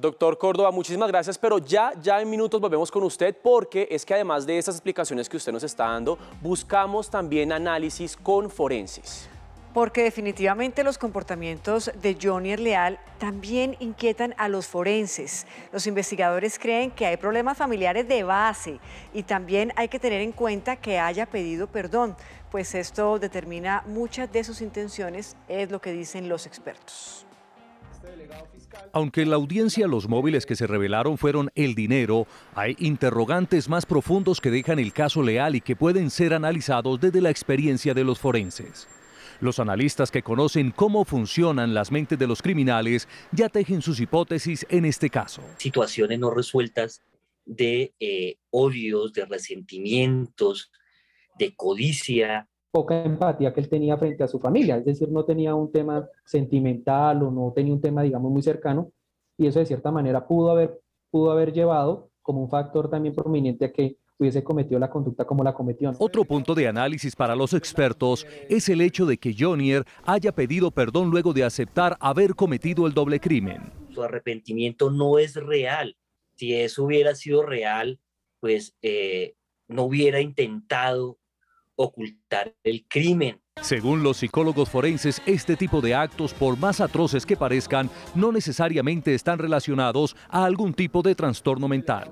Doctor Córdoba, muchísimas gracias, pero ya, ya en minutos volvemos con usted porque es que además de esas explicaciones que usted nos está dando, buscamos también análisis con forenses. Porque definitivamente los comportamientos de Johnny Leal también inquietan a los forenses. Los investigadores creen que hay problemas familiares de base y también hay que tener en cuenta que haya pedido perdón, pues esto determina muchas de sus intenciones, es lo que dicen los expertos. Aunque en la audiencia los móviles que se revelaron fueron el dinero, hay interrogantes más profundos que dejan el caso leal y que pueden ser analizados desde la experiencia de los forenses. Los analistas que conocen cómo funcionan las mentes de los criminales ya tejen sus hipótesis en este caso. Situaciones no resueltas de eh, odios, de resentimientos, de codicia, poca empatía que él tenía frente a su familia, es decir, no tenía un tema sentimental o no tenía un tema, digamos, muy cercano, y eso de cierta manera pudo haber, pudo haber llevado como un factor también prominente a que hubiese cometido la conducta como la cometió. Otro punto de análisis para los expertos es el hecho de que Jonier haya pedido perdón luego de aceptar haber cometido el doble crimen. Su arrepentimiento no es real. Si eso hubiera sido real, pues eh, no hubiera intentado ocultar el crimen. Según los psicólogos forenses, este tipo de actos, por más atroces que parezcan, no necesariamente están relacionados a algún tipo de trastorno mental.